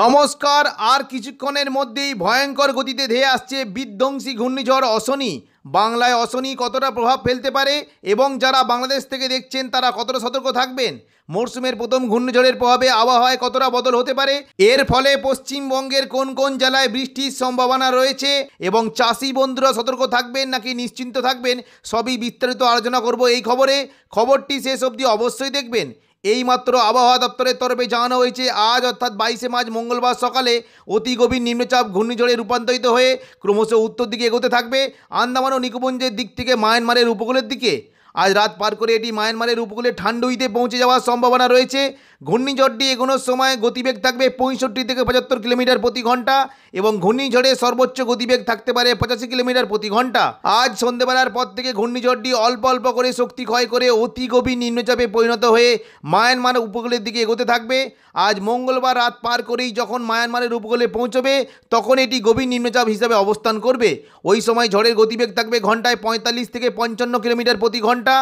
নমস্কার আর কিছুক্ষণের মধ্যেই ভয়ঙ্কর গতিতে ধেয়ে আসছে বিধ্বংসী ঘূর্ণিঝড় অশনি বাংলায় অশনি কতটা প্রভাব ফেলতে পারে এবং যারা বাংলাদেশ থেকে দেখছেন তারা কতটা সতর্ক থাকবেন মরশুমের প্রথম ঘূর্ণিঝড়ের প্রভাবে আবহাওয়ায় কতটা বদল হতে পারে এর ফলে পশ্চিমবঙ্গের কোন কোন জেলায় বৃষ্টির সম্ভাবনা রয়েছে এবং চাষি বন্ধুরা সতর্ক থাকবেন নাকি নিশ্চিন্ত থাকবেন সবই বিস্তারিত আলোচনা করব এই খবরে খবরটি শেষ অবধি অবশ্যই দেখবেন এইমাত্র আবহাওয়া দপ্তরের তরফে জানানো হয়েছে আজ অর্থাৎ বাইশে মার্চ মঙ্গলবার সকালে অতি গভীর নিম্নচাপ ঘূর্ণিঝড়ে রূপান্তরিত হয়ে ক্রমশ উত্তর দিকে এগোতে থাকবে আন্দামান ও নিকুপুঞ্জের দিক থেকে মায়ানমারের উপকূলের দিকে আজ রাত পার করে এটি মায়ানমারের উপকূলে ঠান্ডুইতে পৌঁছে যাওয়ার সম্ভাবনা রয়েছে ঘূর্ণিঝড়টি এগোনোর সময় গতিবেগ থাকবে পঁয়ষট্টি থেকে পঁচাত্তর কিলোমিটার প্রতি ঘন্টা এবং ঘূর্ণিঝড়ে সর্বোচ্চ গতিবেগ থাকতে পারে পঁচাশি কিলোমিটার প্রতি ঘন্টা আজ সন্ধেবেলার পর থেকে ঘূর্ণিঝড়টি অল্প অল্প করে শক্তি ক্ষয় করে অতি গভীর নিম্নচাপে পরিণত হয়ে মায়ানমার উপকূলের দিকে এগোতে থাকবে আজ মঙ্গলবার রাত পার করেই যখন মায়ানমারের উপকূলে পৌঁছবে তখন এটি গভীর নিম্নচাপ হিসাবে অবস্থান করবে ওই সময় ঝড়ের গতিবেগ থাকবে ঘন্টায় পঁয়তাল্লিশ থেকে পঞ্চান্ন কিলোমিটার প্রতি ঘন্টা ঘন্টা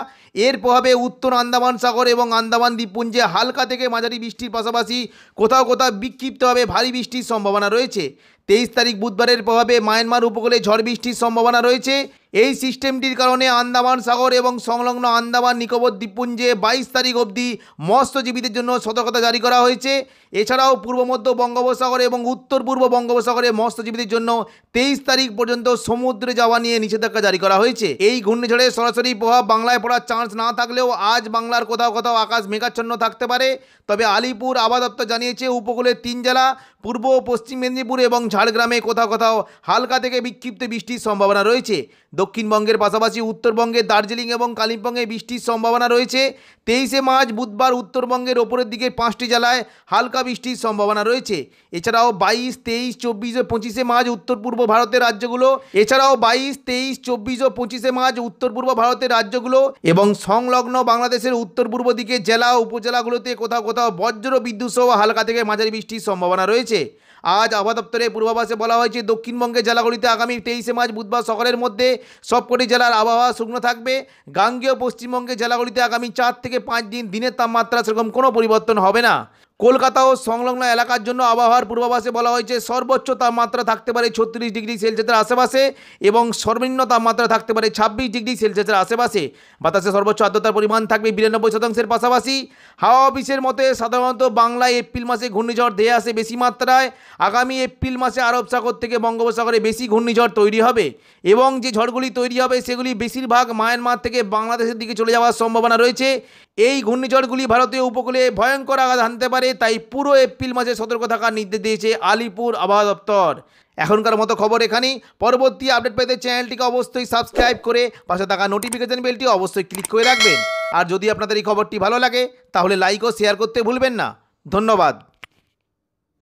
এর প্রভাবে উত্তর আন্দামান সাগর এবং আন্দামান দ্বীপপুঞ্জে হালকা থেকে মাঝারি বৃষ্টির পাশাপাশি কোথাও কোথাও বিক্ষিপ্তভাবে ভারী বৃষ্টির সম্ভাবনা রয়েছে তেইশ তারিখ বুধবারের প্রভাবে মায়ানমার উপকূলে ঝড় বৃষ্টির সম্ভাবনা রয়েছে এই সিস্টেমটির কারণে আন্দামান সাগর এবং সংলগ্ন আন্দামান নিকোবর দ্বীপপুঞ্জে বাইশ তারিখ অবধি মৎস্যজীবীদের জন্য সতর্কতা জারি করা হয়েছে এছাড়াও পূর্ব মধ্য বঙ্গোপসাগর এবং উত্তর পূর্ব বঙ্গোপসাগরে মৎস্যজীবীদের জন্য তেইশ তারিখ পর্যন্ত সমুদ্রে যাওয়া নিয়ে নিষেধাজ্ঞা জারি করা হয়েছে এই ঘূর্ণিঝড়ের সরাসরি প্রভাব বাংলায় পড়ার চান্স না থাকলেও আজ বাংলার কোথাও কোথাও আকাশ মেঘাচ্ছন্ন থাকতে পারে তবে আলিপুর আবাদ দপ্তর জানিয়েছে উপকূলের তিন জেলা পূর্ব পশ্চিম মেদিনীপুর এবং ঝাড়গ্রামে কোথাও কোথাও হালকা থেকে বিক্ষিপ্ত বৃষ্টির সম্ভাবনা রয়েছে দক্ষিণবঙ্গের পাশাপাশি উত্তরবঙ্গে দার্জিলিং এবং কালিম্পংয়ে বৃষ্টির সম্ভাবনা রয়েছে তেইশে মার্চ বুধবার উত্তরবঙ্গের ওপরের দিকে পাঁচটি জেলায় হালকা বৃষ্টির সম্ভাবনা রয়েছে এছাড়াও বাইশ তেইশ চব্বিশ ও পঁচিশে মার্চ উত্তর পূর্ব ভারতের রাজ্যগুলো এছাড়াও বাইশ তেইশ চব্বিশ ও পঁচিশে মার্চ উত্তর পূর্ব ভারতের রাজ্যগুলো এবং সংলগ্ন বাংলাদেশের উত্তর পূর্ব দিকে জেলা উপজেলাগুলোতে কোথাও কোথাও বজ্র বিদ্যুৎ সহ হালকা থেকে মাঝারি বৃষ্টির সম্ভাবনা রয়েছে আজ আবহাওয়া দপ্তরের পূর্বাভাসে বলা হয়েছে দক্ষিণবঙ্গের জেলাগুলিতে আগামী তেইশে মার্চ বুধবার সকালের মধ্যে সবকটি জেলার আবহাওয়া শুকনো থাকবে গাঙ্গেয় পশ্চিমবঙ্গের জেলাগুলিতে আগামী চার থেকে পাঁচ দিন দিনের তাপমাত্রা সেরকম কোনো পরিবর্তন হবে না কলকাতা ও সংলগ্ন এলাকার জন্য আবহাওয়ার পূর্বাভাসে বলা হয়েছে সর্বোচ্চ তাপমাত্রা থাকতে পারে ছত্রিশ ডিগ্রি সেলসিয়াসের আশেপাশে এবং সর্বনিম্ন তাপমাত্রা থাকতে পারে ছাব্বিশ ডিগ্রি সেলসিয়াসের আশেপাশে বাতাসে সর্বোচ্চ আর্দ্রতার পরিমাণ থাকবে বিরানব্বই শতাংশের পাশাপাশি হাওয়া অফিসের মতে সাধারণত বাংলায় এপ্রিল মাসে ঘূর্ণিঝড় দেয়ে আসে বেশি মাত্রায় আগামী এপ্রিল মাসে আরব সাগর থেকে বঙ্গোপসাগরে বেশি ঘূর্ণিঝড় তৈরি হবে এবং যে ঝড়গুলি তৈরি হবে সেগুলি বেশিরভাগ মায়ানমার থেকে বাংলাদেশের দিকে চলে যাওয়ার সম্ভাবনা রয়েছে এই ঘূর্ণিঝড়গুলি ভারতীয় উপকূলে ভয়ঙ্কর আঘাত আনতে পারে পারে তাই পুরো এপ্রিল মাসে সতর্ক থাকার নির্দেশ দিয়েছে আলিপুর আবহাওয়া দপ্তর এখনকার মতো খবর এখানেই পরবর্তী আপডেট পেতে চ্যানেলটিকে অবশ্যই সাবস্ক্রাইব করে পাশে থাকা নোটিফিকেশন বেলটি অবশ্যই ক্লিক করে রাখবেন আর যদি আপনাদের এই খবরটি ভালো লাগে তাহলে লাইক ও শেয়ার করতে ভুলবেন না ধন্যবাদ